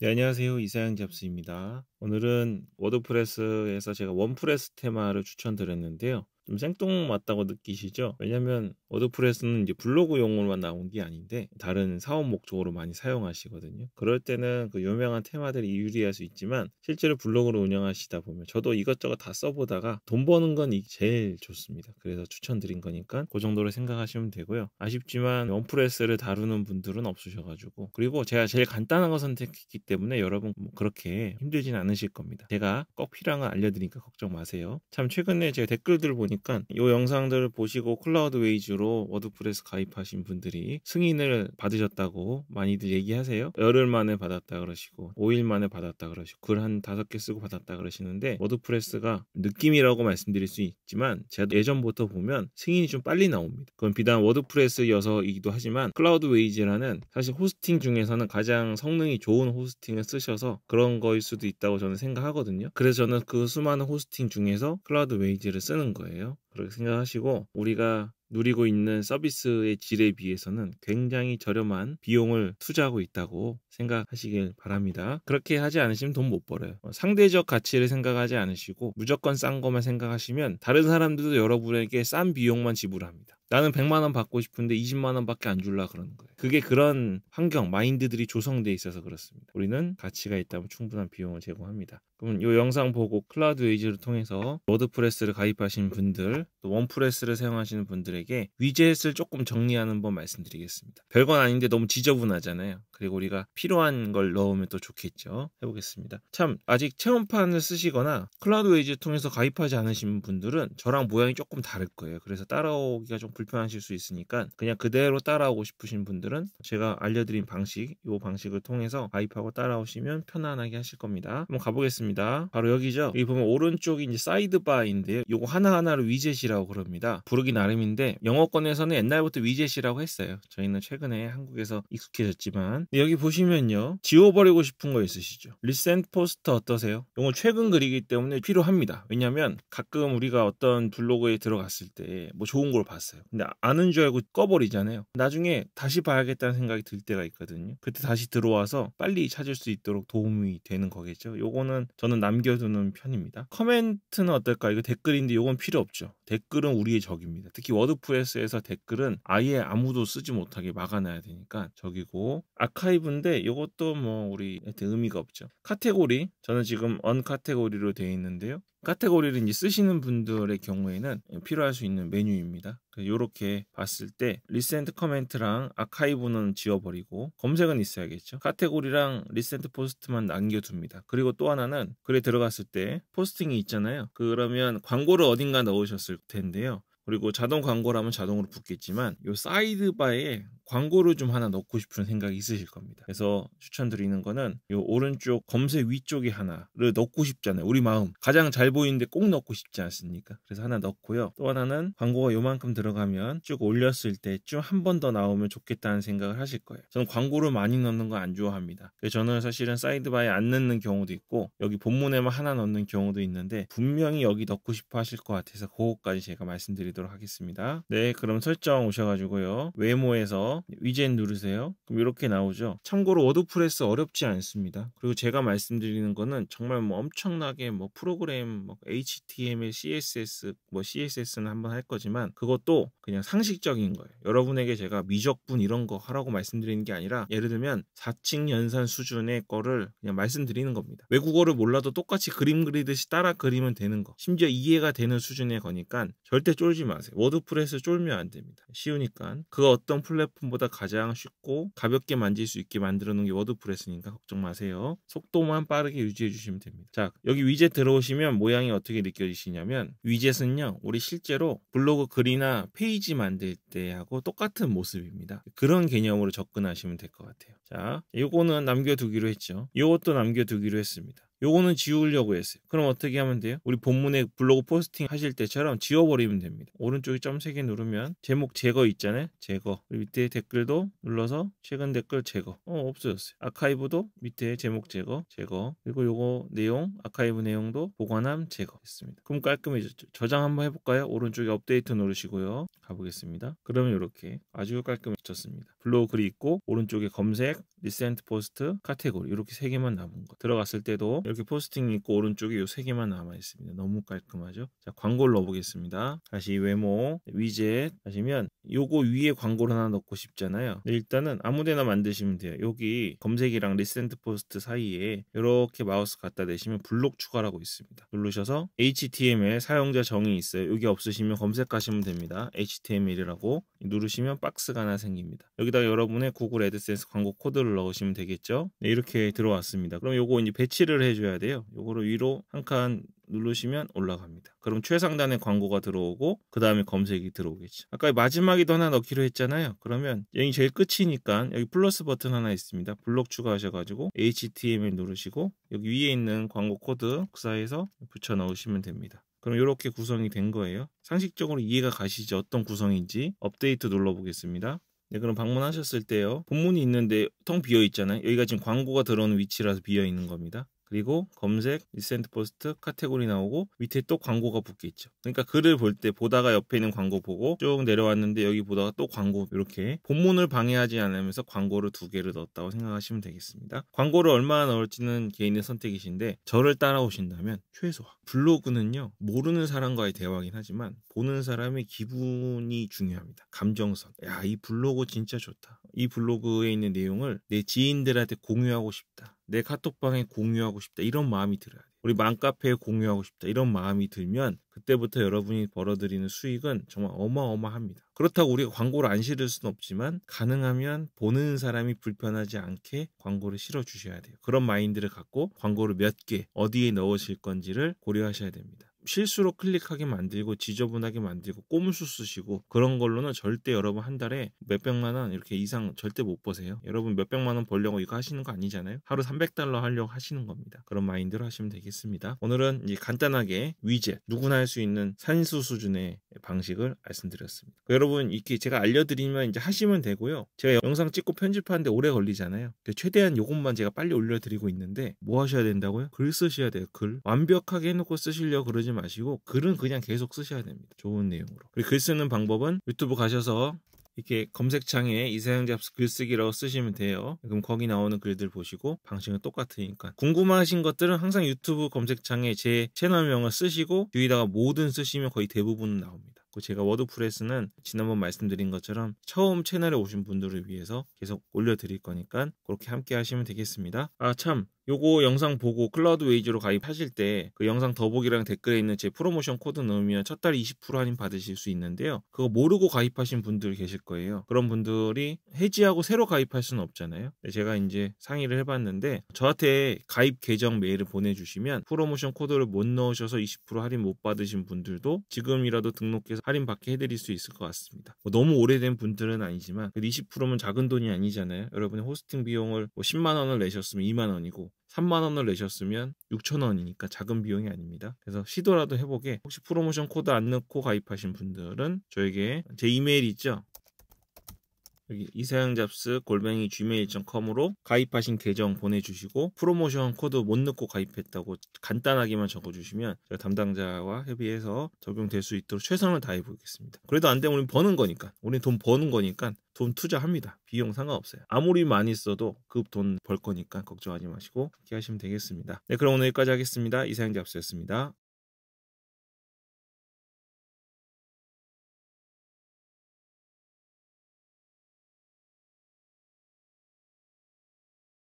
네, 안녕하세요. 이사양 잡스입니다. 오늘은 워드프레스에서 제가 원프레스 테마를 추천드렸는데요. 좀 생뚱맞다고 느끼시죠? 왜냐면 워드프레스는 이제 블로그 용으로만 나온 게 아닌데 다른 사업 목적으로 많이 사용하시거든요. 그럴 때는 그 유명한 테마들이 유리할 수 있지만 실제로 블로그를 운영하시다 보면 저도 이것저것 다 써보다가 돈 버는 건 제일 좋습니다. 그래서 추천드린 거니까 그 정도로 생각하시면 되고요. 아쉽지만 원프레스를 다루는 분들은 없으셔가지고 그리고 제가 제일 간단한 거 선택했기 때문에 여러분 뭐 그렇게 힘들진 않으실 겁니다. 제가 꼭 필요한 건 알려드리니까 걱정 마세요. 참 최근에 제가 댓글들 보니 보니까 이 영상들을 보시고 클라우드 웨이즈로 워드프레스 가입하신 분들이 승인을 받으셨다고 많이들 얘기하세요. 열흘 만에 받았다 그러시고 5일 만에 받았다 그러시고 글 한 다섯 개 쓰고 받았다 그러시는데 워드프레스가 느낌이라고 말씀드릴 수 있지만 제가 예전부터 보면 승인이 좀 빨리 나옵니다. 그건 비단 워드프레스여서이기도 하지만 클라우드 웨이즈라는 사실 호스팅 중에서는 가장 성능이 좋은 호스팅을 쓰셔서 그런 거일 수도 있다고 저는 생각하거든요. 그래서 저는 그 수많은 호스팅 중에서 클라우드 웨이즈를 쓰는 거예요. 거예요. 그렇게 생각하시고 우리가 누리고 있는 서비스의 질에 비해서는 굉장히 저렴한 비용을 투자하고 있다고 생각하시길 바랍니다. 그렇게 하지 않으시면 돈 못 벌어요. 어, 상대적 가치를 생각하지 않으시고 무조건 싼 것만 생각하시면 다른 사람들도 여러분에게 싼 비용만 지불합니다. 나는 100만 원 받고 싶은데 20만 원밖에 안 줄라 그러는 거예요. 그게 그런 환경, 마인드들이 조성돼 있어서 그렇습니다. 우리는 가치가 있다면 충분한 비용을 제공합니다. 그럼 이 영상 보고 클라우드 웨이즈를 통해서 워드프레스를 가입하신 분들, 또 원프레스를 사용하시는 분들에게 위젯을 조금 정리하는 법 말씀드리겠습니다. 별건 아닌데 너무 지저분하잖아요. 그리고 우리가 필요한 걸 넣으면 또 좋겠죠. 해보겠습니다. 참 아직 체험판을 쓰시거나 클라우드 웨이즈 통해서 가입하지 않으신 분들은 저랑 모양이 조금 다를 거예요. 그래서 따라오기가 좀 불편하실 수 있으니까 그냥 그대로 따라오고 싶으신 분들은 분들은 제가 알려드린 방식, 이 방식을 통해서 가입하고 따라오시면 편안하게 하실 겁니다. 한번 가보겠습니다. 바로 여기죠. 여기 보면 오른쪽이 이제 사이드 바인데요. 요거 하나하나를 위젯이라고 그럽니다. 부르기 나름인데 영어권에서는 옛날부터 위젯이라고 했어요. 저희는 최근에 한국에서 익숙해졌지만 여기 보시면요. 지워버리고 싶은 거 있으시죠? 리센트 포스트 어떠세요? 이거 최근 글이기 때문에 필요합니다. 왜냐면 하 가끔 우리가 어떤 블로그에 들어갔을 때 뭐 좋은 걸 봤어요. 근데 아는 줄 알고 꺼버리잖아요. 나중에 다시 봐야 잘하겠다는 생각이 들 때가 있거든요. 그때 다시 들어와서 빨리 찾을 수 있도록 도움이 되는 거겠죠. 요거는 저는 남겨두는 편입니다. 커멘트는 어떨까? 이거 댓글인데 요건 필요 없죠. 댓글은 우리의 적입니다. 특히 워드프레스에서 댓글은 아예 아무도 쓰지 못하게 막아놔야 되니까 적이고 아카이브인데 이것도 뭐 우리한테 의미가 없죠. 카테고리 저는 지금 언 카테고리로 되어 있는데요. 카테고리를 이제 쓰시는 분들의 경우에는 필요할 수 있는 메뉴입니다. 이렇게 봤을 때 리센트 커멘트랑 아카이브는 지워버리고 검색은 있어야겠죠. 카테고리랑 리센트 포스트만 남겨둡니다. 그리고 또 하나는 글에 들어갔을 때 포스팅이 있잖아요. 그러면 광고를 어딘가 넣으셨을 텐데요. 그리고 자동 광고라면 자동으로 붙겠지만 이 사이드바에 광고를 좀 하나 넣고 싶은 생각이 있으실 겁니다. 그래서 추천드리는 거는 이 오른쪽 검색 위쪽에 하나를 넣고 싶잖아요. 우리 마음 가장 잘 보이는데 꼭 넣고 싶지 않습니까? 그래서 하나 넣고요. 또 하나는 광고가 요만큼 들어가면 쭉 올렸을 때 쭉 한 번 더 나오면 좋겠다는 생각을 하실 거예요. 저는 광고를 많이 넣는 거 안 좋아합니다. 저는 사실은 사이드바에 안 넣는 경우도 있고 여기 본문에만 하나 넣는 경우도 있는데 분명히 여기 넣고 싶어 하실 것 같아서 그거까지 제가 말씀드리도록 하겠습니다. 네, 그럼 설정 오셔가지고요. 외모에서 위젯 누르세요. 그럼 이렇게 나오죠. 참고로 워드프레스 어렵지 않습니다. 그리고 제가 말씀드리는 거는 정말 뭐 엄청나게 뭐 프로그램 뭐 HTML, CSS 뭐 CSS는 한번 할 거지만 그것도 그냥 상식적인 거예요. 여러분에게 제가 미적분 이런 거 하라고 말씀드리는 게 아니라 예를 들면 4층 연산 수준의 거를 그냥 말씀드리는 겁니다. 외국어를 몰라도 똑같이 그림 그리듯이 따라 그리면 되는 거. 심지어 이해가 되는 수준의 거니까 절대 쫄지 마세요. 워드프레스 쫄면 안 됩니다. 쉬우니까 그 어떤 플랫폼 제품보다 가장 쉽고 가볍게 만질 수 있게 만들어 놓은 게 워드프레스니까 걱정 마세요. 속도만 빠르게 유지해 주시면 됩니다. 자, 여기 위젯 들어오시면 모양이 어떻게 느껴지시냐면 위젯은요. 우리 실제로 블로그 글이나 페이지 만들 때하고 똑같은 모습입니다. 그런 개념으로 접근하시면 될 것 같아요. 자, 요거는 남겨두기로 했죠. 요것도 남겨두기로 했습니다. 요거는 지우려고 했어요. 그럼 어떻게 하면 돼요? 우리 본문에 블로그 포스팅 하실 때처럼 지워버리면 됩니다. 오른쪽에 점 3개 누르면 제목 제거 있잖아요. 제거. 밑에 댓글도 눌러서 최근 댓글 제거. 어, 없어졌어요. 아카이브도 밑에 제목 제거, 제거. 그리고 요거 내용, 아카이브 내용도 보관함 제거 했습니다. 그럼 깔끔해졌죠. 저장 한번 해볼까요? 오른쪽에 업데이트 누르시고요. 가보겠습니다. 그러면 이렇게 아주 깔끔해졌습니다. 블로그 글이 있고 오른쪽에 검색, 리센트 포스트, 카테고리 이렇게 세 개만 남은 거. 들어갔을 때도 이렇게 포스팅 있고 오른쪽에 이 세 개만 남아 있습니다. 너무 깔끔하죠? 자, 광고를 넣어보겠습니다. 다시 외모, 위젯 하시면 요거 위에 광고를 하나 넣고 싶잖아요. 일단은 아무데나 만드시면 돼요. 여기 검색이랑 리센트 포스트 사이에 이렇게 마우스 갖다 대시면 블록 추가라고 있습니다. 누르셔서 HTML 사용자 정의 있어요. 여기 없으시면 검색하시면 됩니다. HTML이라고 누르시면 박스가 하나 생깁니다. 여기다 여러분의 구글 애드센스 광고 코드를 넣으시면 되겠죠? 네, 이렇게 들어왔습니다. 그럼 요거 이제 배치를 해 해줘야 돼요. 요거를 위로 한 칸 누르시면 올라갑니다. 그럼 최상단에 광고가 들어오고 그 다음에 검색이 들어오겠죠. 아까 마지막에도 하나 넣기로 했잖아요. 그러면 여기 제일 끝이니까 여기 플러스 버튼 하나 있습니다. 블록 추가하셔가지고 HTML 누르시고 여기 위에 있는 광고 코드 복사해서 붙여 넣으시면 됩니다. 그럼 이렇게 구성이 된 거예요. 상식적으로 이해가 가시죠? 어떤 구성인지 업데이트 눌러보겠습니다. 네, 그럼 방문하셨을 때요. 본문이 있는데 텅 비어 있잖아요. 여기가 지금 광고가 들어오는 위치라서 비어 있는 겁니다. 그리고 검색, 리센트 포스트, 카테고리 나오고 밑에 또 광고가 붙게 있죠. 그러니까 글을 볼 때 보다가 옆에 있는 광고 보고 쭉 내려왔는데 여기 보다가 또 광고 이렇게 본문을 방해하지 않으면서 광고를 두 개를 넣었다고 생각하시면 되겠습니다. 광고를 얼마나 넣을지는 개인의 선택이신데 저를 따라오신다면 최소화. 블로그는요 모르는 사람과의 대화긴 하지만 보는 사람의 기분이 중요합니다. 감정선. 야이 블로그 진짜 좋다. 이 블로그에 있는 내용을 내 지인들한테 공유하고 싶다. 내 카톡방에 공유하고 싶다 이런 마음이 들어야 돼요. 우리 맘카페에 공유하고 싶다 이런 마음이 들면 그때부터 여러분이 벌어들이는 수익은 정말 어마어마합니다. 그렇다고 우리가 광고를 안 실을 수는 없지만 가능하면 보는 사람이 불편하지 않게 광고를 실어 주셔야 돼요. 그런 마인드를 갖고 광고를 몇 개 어디에 넣으실 건지를 고려하셔야 됩니다. 실수로 클릭하게 만들고 지저분하게 만들고 꼬무수 쓰시고 그런 걸로는 절대 여러분 한 달에 몇백만 원 이렇게 이상 절대 못 버세요. 여러분 몇백만 원 벌려고 이거 하시는 거 아니잖아요. 하루 300달러 하려고 하시는 겁니다. 그런 마인드로 하시면 되겠습니다. 오늘은 간단하게 위젯 누구나 할 수 있는 산수 수준의 방식을 말씀드렸습니다. 그 여러분 이렇게 제가 알려드리면 이제 하시면 되고요. 제가 영상 찍고 편집하는데 오래 걸리잖아요. 최대한 요것만 제가 빨리 올려드리고 있는데 뭐 하셔야 된다고요? 글 쓰셔야 돼요. 글 완벽하게 해놓고 쓰시려 그러지 마시고 글은 그냥 계속 쓰셔야 됩니다. 좋은 내용으로. 그리고 글 쓰는 방법은 유튜브 가셔서 이렇게 검색창에 이사영 잡스 글쓰기라고 쓰시면 돼요. 그럼 거기 나오는 글들 보시고 방식은 똑같으니까. 궁금하신 것들은 항상 유튜브 검색창에 제 채널명을 쓰시고 뒤에다가 모든 쓰시면 거의 대부분은 나옵니다. 제가 워드프레스는 지난번 말씀드린 것처럼 처음 채널에 오신 분들을 위해서 계속 올려드릴 거니까 그렇게 함께 하시면 되겠습니다. 아참 요거 영상 보고 클라우드 웨이즈로 가입하실 때 그 영상 더보기랑 댓글에 있는 제 프로모션 코드 넣으면 첫 달 20% 할인 받으실 수 있는데요. 그거 모르고 가입하신 분들 계실 거예요. 그런 분들이 해지하고 새로 가입할 수는 없잖아요. 제가 이제 상의를 해봤는데 저한테 가입 계정 메일을 보내주시면 프로모션 코드를 못 넣으셔서 20% 할인 못 받으신 분들도 지금이라도 등록해서 할인 받게 해드릴 수 있을 것 같습니다. 뭐 너무 오래된 분들은 아니지만 20%면 작은 돈이 아니잖아요. 여러분의 호스팅 비용을 뭐 10만 원을 내셨으면 2만 원이고 3만 원을 내셨으면 6천 원이니까 작은 비용이 아닙니다. 그래서 시도라도 해보게 혹시 프로모션 코드 안 넣고 가입하신 분들은 저에게 제 이메일 있죠. 이사양 잡스 골뱅이 gmail.com으로 가입하신 계정 보내주시고 프로모션 코드 못 넣고 가입했다고 간단하게만 적어주시면 제가 담당자와 협의해서 적용될 수 있도록 최선을 다해 보겠습니다. 그래도 안 되면 우린 버는 거니까 우린 돈 버는 거니까 돈 투자합니다. 비용 상관없어요. 아무리 많이 써도 그 돈 벌 거니까 걱정하지 마시고 이렇게 하시면 되겠습니다. 네 그럼 오늘 여기까지 하겠습니다. 이사양 잡스였습니다.